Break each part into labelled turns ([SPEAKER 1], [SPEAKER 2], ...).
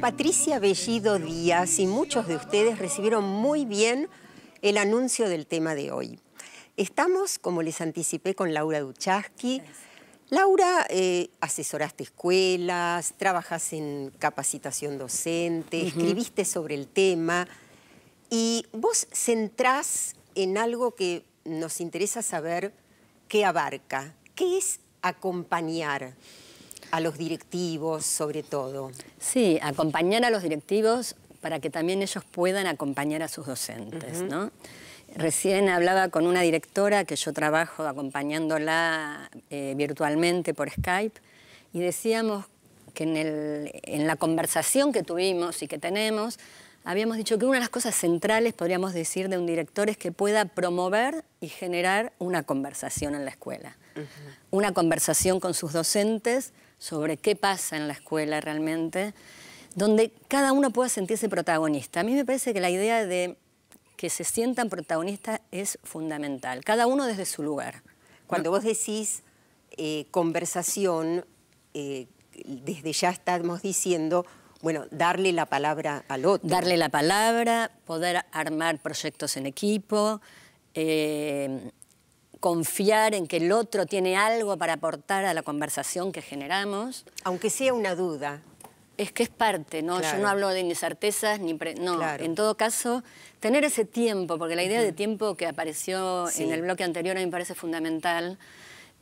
[SPEAKER 1] Patricia Bellido Díaz y muchos de ustedes recibieron muy bien el anuncio del tema de hoy. Estamos, como les anticipé, con Laura Duchaski. Laura, eh, asesoraste escuelas, trabajas en capacitación docente, escribiste sobre el tema y vos centrás en algo que nos interesa saber qué abarca, qué es acompañar
[SPEAKER 2] a los directivos sobre todo. Sí, acompañar a los directivos para que también ellos puedan acompañar a sus docentes, ¿no? Recién hablaba con una directora que yo trabajo acompañándola eh, virtualmente por Skype y decíamos que en, la conversación que tuvimos y que tenemos, habíamos dicho que una de las cosas centrales, podríamos decir, de un director es que pueda promover y generar una conversación en la escuela. Una conversación con sus docentes sobre qué pasa en la escuela realmente, donde cada uno pueda sentirse protagonista. A mí me parece que la idea de que se sientan protagonistas es fundamental, cada uno desde su lugar. Cuando vos decís eh, conversación,
[SPEAKER 1] eh, desde ya estamos diciendo, bueno, darle la palabra al otro. Darle la
[SPEAKER 2] palabra, poder armar proyectos en equipo, eh, confiar en que el otro tiene algo para aportar a la conversación que generamos. Aunque sea una duda. Es que es parte, ¿no? Yo no hablo de incertezas. ni... No, en todo caso, tener ese tiempo, porque la idea de tiempo que apareció en el bloque anterior a mí me parece fundamental.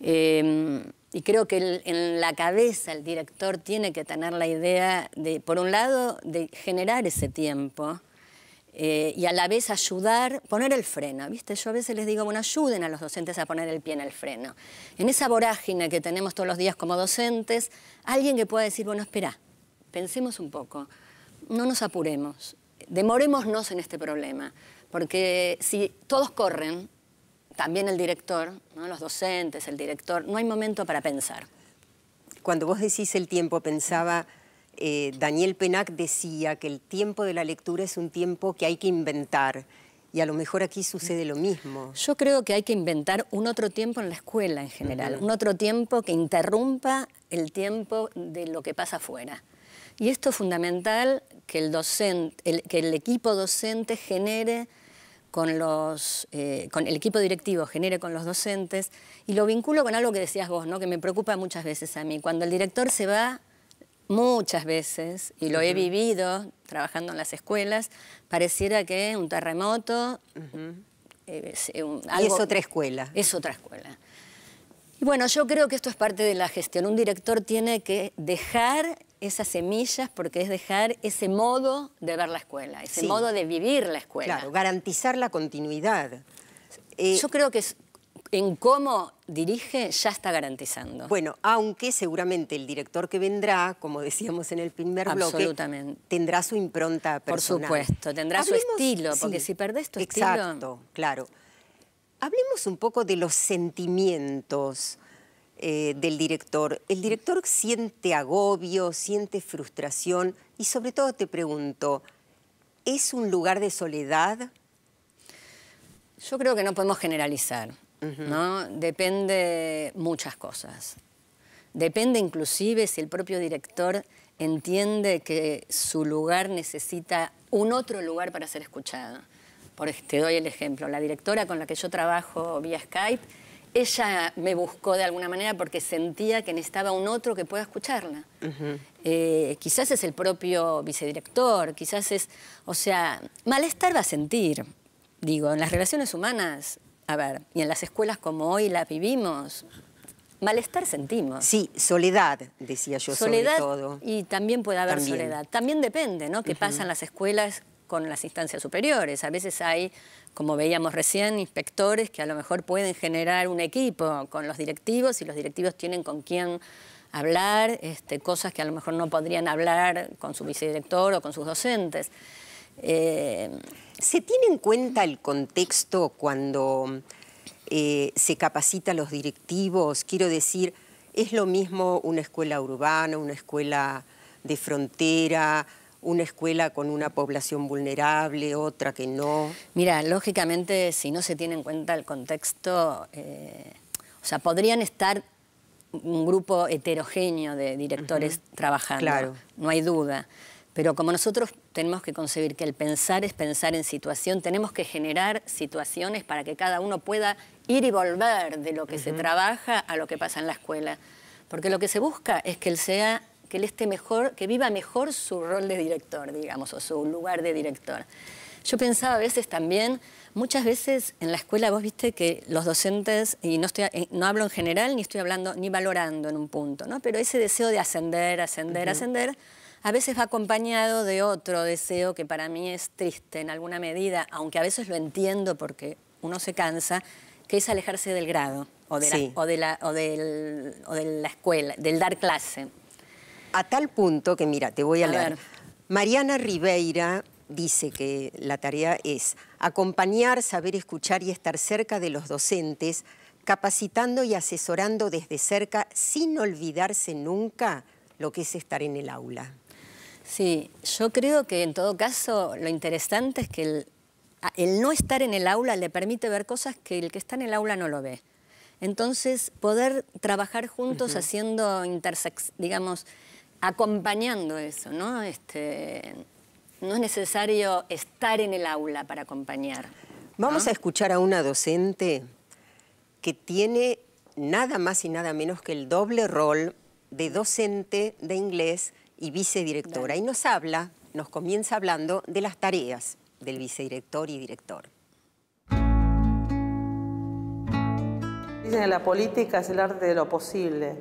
[SPEAKER 2] Em, y creo que en la cabeza el director tiene que tener la idea, de, por un lado, de generar ese tiempo, eh, y a la vez ayudar, poner el freno, ¿viste? Yo a veces les digo, bueno, ayuden a los docentes a poner el pie en el freno. En esa vorágine que tenemos todos los días como docentes, alguien que pueda decir, bueno, espera, pensemos un poco, no nos apuremos, demorémonos en este problema, porque si todos corren, también el director, ¿no? los docentes, el director, no hay momento para pensar. Cuando vos
[SPEAKER 1] decís el tiempo, pensaba eh, Daniel Penac decía que el tiempo de la lectura
[SPEAKER 2] es un tiempo que hay que inventar. Y a lo mejor aquí sucede lo mismo. Yo creo que hay que inventar un otro tiempo en la escuela en general, un otro tiempo que interrumpa el tiempo de lo que pasa afuera. Y esto es fundamental que el, equipo docente genere con los, eh, con el equipo directivo genere con los docentes, y lo vinculo con algo que decías vos, ¿no? que me preocupa muchas veces a mí. Cuando el director se va muchas veces, y lo he vivido trabajando en las escuelas, pareciera que un terremoto... Eh, es, eh, es otra escuela. Es otra escuela. Y bueno, yo creo que esto es parte de la gestión. Un director tiene que dejar esas semillas porque es dejar ese modo de ver la escuela, ese modo de vivir la escuela. Claro, garantizar la continuidad. Eh, yo creo que
[SPEAKER 1] en cómo dirige ya está garantizando. Bueno, aunque seguramente el director que vendrá, como decíamos en el primer bloque, tendrá su impronta personal. Por supuesto, tendrá su estilo, porque si perdés tu estilo... Exacto, claro. Hablemos un poco de los sentimientos eh, del director. El director siente agobio, siente frustración y sobre todo te pregunto,
[SPEAKER 2] ¿es un lugar de soledad? Yo creo que no podemos generalizar. ¿no? Depende muchas cosas. Depende inclusive si el propio director entiende que su lugar necesita un otro lugar para ser escuchado. Por, te doy el ejemplo, la directora con la que yo trabajo vía Skype, ella me buscó de alguna manera porque sentía que necesitaba un otro que pueda escucharla. Eh, quizás es el propio vicedirector, quizás es, o sea, malestar va a sentir. Digo, en las relaciones humanas a ver, y en las escuelas como hoy las vivimos, malestar sentimos. Sí, soledad, decía yo soledad, sobre todo. Y también puede haber soledad. También depende, ¿no? ¿Qué pasa en las escuelas con las instancias superiores? A veces hay, como veíamos recién, inspectores que a lo mejor pueden generar un equipo con los directivos y los directivos tienen con quién hablar, este, cosas que a lo mejor no podrían hablar con su vicedirector o con sus docentes. Eh, ¿Se tiene en cuenta el contexto cuando
[SPEAKER 1] eh, se capacita los directivos? Quiero decir, ¿es lo mismo una escuela urbana, una escuela de frontera, una escuela con una población vulnerable, otra que no?
[SPEAKER 2] Mira, lógicamente, si no se tiene en cuenta el contexto, eh, o sea, podrían estar un grupo heterogéneo de directores trabajando, claro. no hay duda. Pero como nosotros tenemos que concebir que el pensar es pensar en situación, tenemos que generar situaciones para que cada uno pueda ir y volver de lo que se trabaja a lo que pasa en la escuela. Porque lo que se busca es que él sea, que él esté mejor, que viva mejor su rol de director, digamos, o su lugar de director. Yo pensaba a veces también, muchas veces en la escuela vos viste que los docentes, y no, estoy, eh, no hablo en general, ni estoy hablando, ni valorando en un punto, ¿no? Pero ese deseo de ascender, ascender, ascender, a veces va acompañado de otro deseo que para mí es triste en alguna medida, aunque a veces lo entiendo porque uno se cansa, que es alejarse del grado o de, la, escuela, del dar clase.
[SPEAKER 1] A tal punto que, mira, te voy a, leer. Mariana Ribeira dice que la tarea es acompañar, saber escuchar y estar cerca de los docentes, capacitando y asesorando desde cerca sin olvidarse nunca
[SPEAKER 2] lo que es estar en el aula. Sí, yo creo que en todo caso lo interesante es que el, no estar en el aula le permite ver cosas que el que está en el aula no lo ve. Entonces, poder trabajar juntos haciendo digamos, acompañando eso, ¿no? Este, no es necesario estar en el aula para acompañar.
[SPEAKER 1] Vamos a escuchar a una docente que tiene nada más y nada menos que el doble rol de docente de inglés y vicedirectora. Y nos habla, nos comienza hablando de las
[SPEAKER 3] tareas del vicedirector y director. Dicen que la política es el arte de lo posible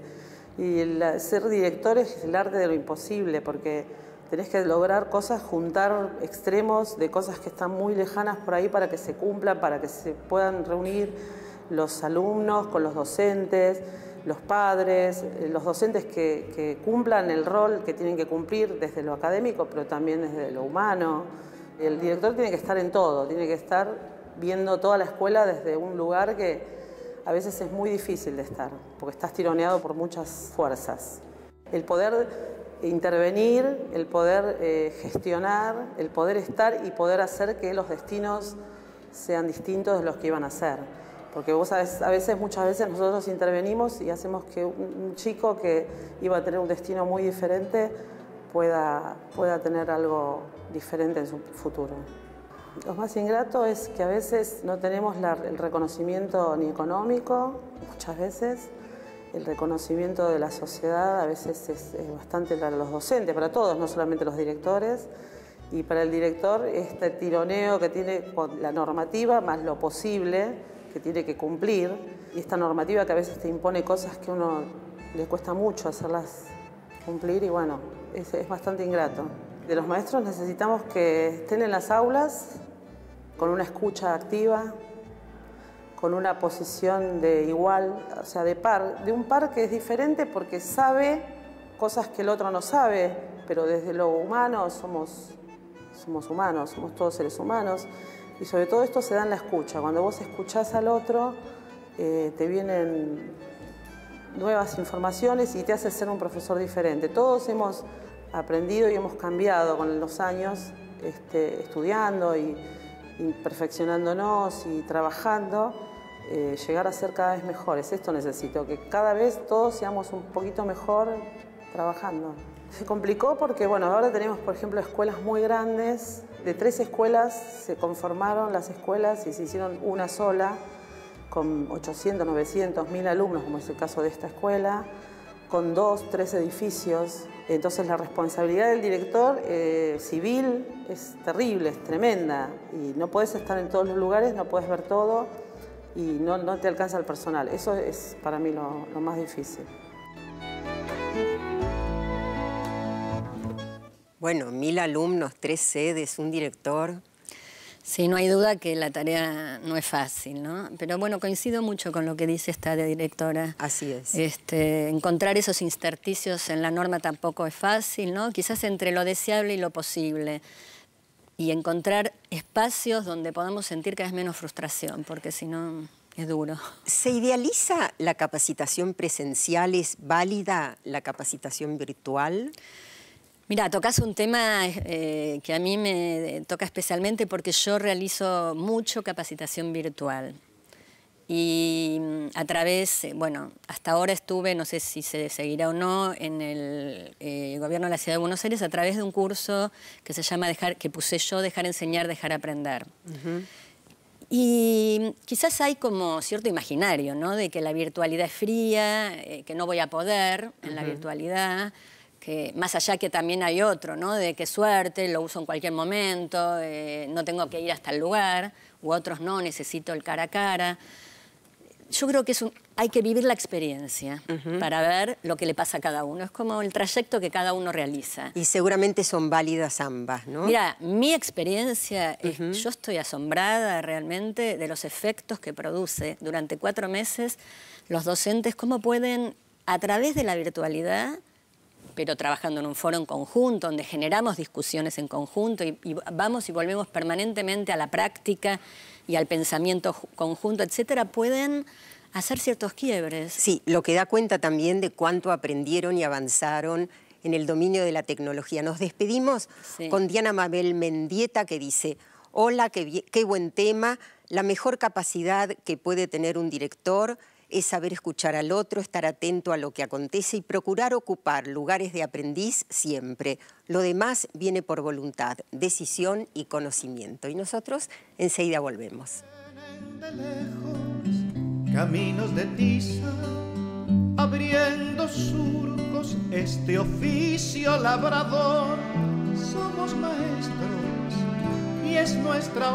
[SPEAKER 3] y el ser director es el arte de lo imposible porque tenés que lograr cosas, juntar extremos de cosas que están muy lejanas por ahí para que se cumplan, para que se puedan reunir los alumnos con los docentes los padres, eh, los docentes que, cumplan el rol que tienen que cumplir desde lo académico, pero también desde lo humano. El director tiene que estar en todo, tiene que estar viendo toda la escuela desde un lugar que a veces es muy difícil de estar, porque estás tironeado por muchas fuerzas. El poder intervenir, el poder eh, gestionar, el poder estar y poder hacer que los destinos sean distintos de los que iban a ser. Porque vos a veces, muchas veces nosotros intervenimos y hacemos que un chico que iba a tener un destino muy diferente pueda, pueda tener algo diferente en su futuro. Lo más ingrato es que a veces no tenemos el reconocimiento ni económico, muchas veces, el reconocimiento de la sociedad a veces es, es, bastante para los docentes, para todos, no solamente los directores. Y para el director, este tironeo que tiene con la normativa, más lo posible, que tiene que cumplir y esta normativa que a veces te impone cosas que a uno le cuesta mucho hacerlas cumplir y bueno, es, es bastante ingrato. De los maestros necesitamos que estén en las aulas con una escucha activa, con una posición de igual, o sea, de par, de un par que es diferente porque sabe cosas que el otro no sabe, pero desde lo humano somos, somos humanos, somos todos seres humanos. Y sobre todo esto se da en la escucha. Cuando vos escuchás al otro, eh, te vienen nuevas informaciones y te hace ser un profesor diferente. Todos hemos aprendido y hemos cambiado con los años, este, estudiando y, perfeccionándonos y trabajando, eh, llegar a ser cada vez mejores. Esto necesito, que cada vez todos seamos un poquito mejor trabajando. Se complicó porque, bueno, ahora tenemos, por ejemplo, escuelas muy grandes de tres escuelas se conformaron las escuelas y se hicieron una sola, con 800, 900, 1000 alumnos, como es el caso de esta escuela, con dos, tres edificios. Entonces la responsabilidad del director eh, civil es terrible, es tremenda. Y no puedes estar en todos los lugares, no puedes ver todo y no, te alcanza el personal. Eso es para mí lo más difícil.
[SPEAKER 1] bueno, mil alumnos, tres sedes, un director.
[SPEAKER 2] Sí, no hay duda que la tarea no es fácil, ¿no? Pero bueno, coincido mucho con lo que dice esta directora. Así es. Este, encontrar esos intersticios en la norma tampoco es fácil, ¿no? Quizás entre lo deseable y lo posible. Y encontrar espacios donde podamos sentir que es menos frustración, porque si no es duro.
[SPEAKER 1] ¿Se idealiza la capacitación presencial? ¿Es válida la capacitación
[SPEAKER 2] virtual? Mira, tocas un tema eh, que a mí me eh, toca especialmente porque yo realizo mucho capacitación virtual. Y mm, a través, eh, bueno, hasta ahora estuve, no sé si se seguirá o no, en el gobierno de la Ciudad de Buenos Aires a través de un curso que se llama dejar, que puse yo dejar enseñar, dejar aprender. Y mm, quizás hay como cierto imaginario, ¿no? De que la virtualidad es fría, que no voy a poder en la virtualidad que más allá que también hay otro, ¿no? De qué suerte, lo uso en cualquier momento, eh, no tengo que ir hasta el lugar, u otros no, necesito el cara a cara. Yo creo que es hay que vivir la experiencia para ver lo que le pasa a cada uno. Es como el trayecto que cada uno realiza.
[SPEAKER 1] Y seguramente son válidas ambas, ¿no? Mira,
[SPEAKER 2] mi experiencia, yo estoy asombrada realmente de los efectos que produce durante cuatro meses los docentes, cómo pueden, a través de la virtualidad, pero trabajando en un foro en conjunto, donde generamos discusiones en conjunto y, vamos y volvemos permanentemente a la práctica y al pensamiento conjunto, etcétera, pueden
[SPEAKER 1] hacer ciertos quiebres. Sí, lo que da cuenta también de cuánto aprendieron y avanzaron en el dominio de la tecnología. Nos despedimos con Diana Mabel Mendieta que dice, hola, qué buen tema, la mejor capacidad que puede tener un director es saber escuchar al otro, estar atento a lo que acontece y procurar ocupar lugares de aprendiz siempre. Lo demás viene por voluntad, decisión y conocimiento. Y nosotros enseguida volvemos.
[SPEAKER 3] caminos de abriendo
[SPEAKER 1] surcos,
[SPEAKER 3] este oficio labrador, somos maestros y es nuestra